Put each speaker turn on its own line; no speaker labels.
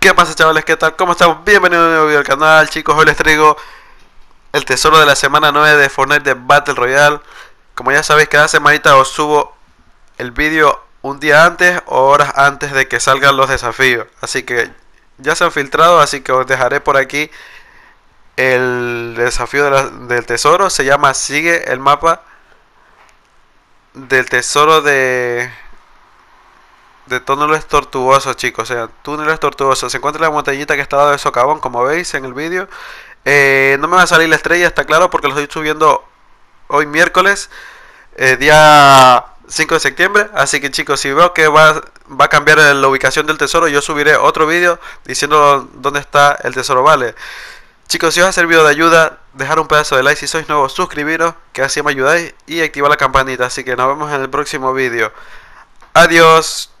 ¿Qué pasa chavales? ¿Qué tal? ¿Cómo estamos? Bienvenidos a un nuevo video al canal chicos, hoy les traigo el tesoro de la semana 9 de Fortnite de Battle Royale Como ya sabéis cada semanita os subo el vídeo un día antes o horas antes de que salgan los desafíos Así que ya se han filtrado, así que os dejaré por aquí el desafío del tesoro Se llama Sigue el mapa del tesoro de de es tortuoso chicos. O sea, es tortuoso Se encuentra la montañita que está dado de socavón, como veis en el vídeo. Eh, no me va a salir la estrella, está claro, porque lo estoy subiendo hoy miércoles, eh, día 5 de septiembre. Así que, chicos, si veo que va, va a cambiar la ubicación del tesoro, yo subiré otro vídeo diciendo dónde está el tesoro, ¿vale? Chicos, si os ha servido de ayuda, dejar un pedazo de like. Si sois nuevos, suscribiros, que así me ayudáis. Y activar la campanita. Así que nos vemos en el próximo vídeo. Adiós.